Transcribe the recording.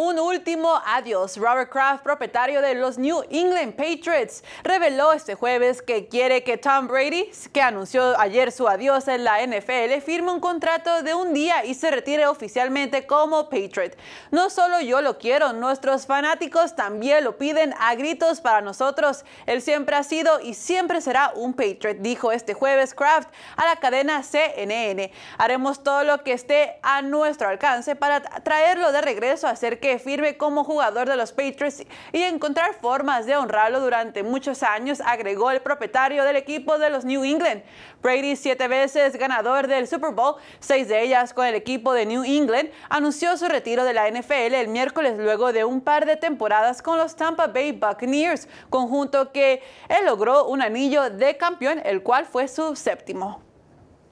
un último adiós. Robert Kraft, propietario de los New England Patriots, reveló este jueves que quiere que Tom Brady, que anunció ayer su adiós en la NFL, firme un contrato de un día y se retire oficialmente como Patriot. No solo yo lo quiero, nuestros fanáticos también lo piden a gritos para nosotros. Él siempre ha sido y siempre será un Patriot, dijo este jueves Kraft a la cadena CNN. Haremos todo lo que esté a nuestro alcance para traerlo de regreso a ser que firme como jugador de los Patriots y encontrar formas de honrarlo durante muchos años, agregó el propietario del equipo de los New England. Brady, siete veces ganador del Super Bowl, seis de ellas con el equipo de New England, anunció su retiro de la NFL el miércoles luego de un par de temporadas con los Tampa Bay Buccaneers, conjunto que él logró un anillo de campeón, el cual fue su séptimo.